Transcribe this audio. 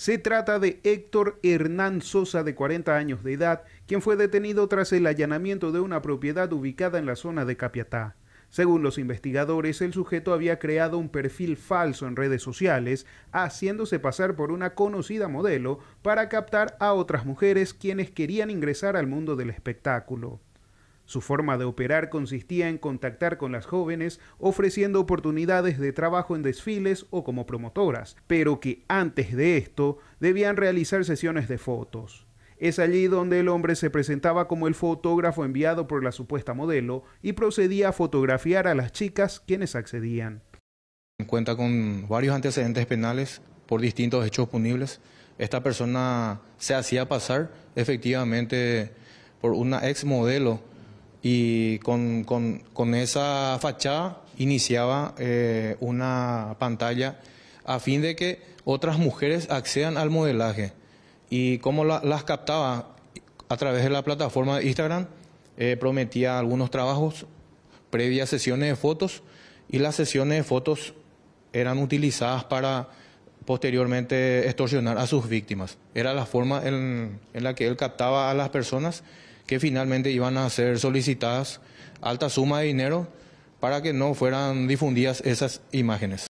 Se trata de Héctor Hernán Sosa, de 40 años de edad, quien fue detenido tras el allanamiento de una propiedad ubicada en la zona de Capiatá. Según los investigadores, el sujeto había creado un perfil falso en redes sociales, haciéndose pasar por una conocida modelo para captar a otras mujeres quienes querían ingresar al mundo del espectáculo. Su forma de operar consistía en contactar con las jóvenes ofreciendo oportunidades de trabajo en desfiles o como promotoras, pero que antes de esto debían realizar sesiones de fotos. Es allí donde el hombre se presentaba como el fotógrafo enviado por la supuesta modelo y procedía a fotografiar a las chicas quienes accedían. Cuenta con varios antecedentes penales por distintos hechos punibles. Esta persona se hacía pasar efectivamente por una ex modelo y con, esa fachada iniciaba eh, una pantalla a fin de que otras mujeres accedan al modelaje. Y como las captaba a través de la plataforma de Instagram, eh, prometía algunos trabajos previas sesiones de fotos y las sesiones de fotos eran utilizadas para posteriormente extorsionar a sus víctimas. Era la forma en, en la que él captaba a las personas que finalmente iban a ser solicitadas alta suma de dinero para que no fueran difundidas esas imágenes.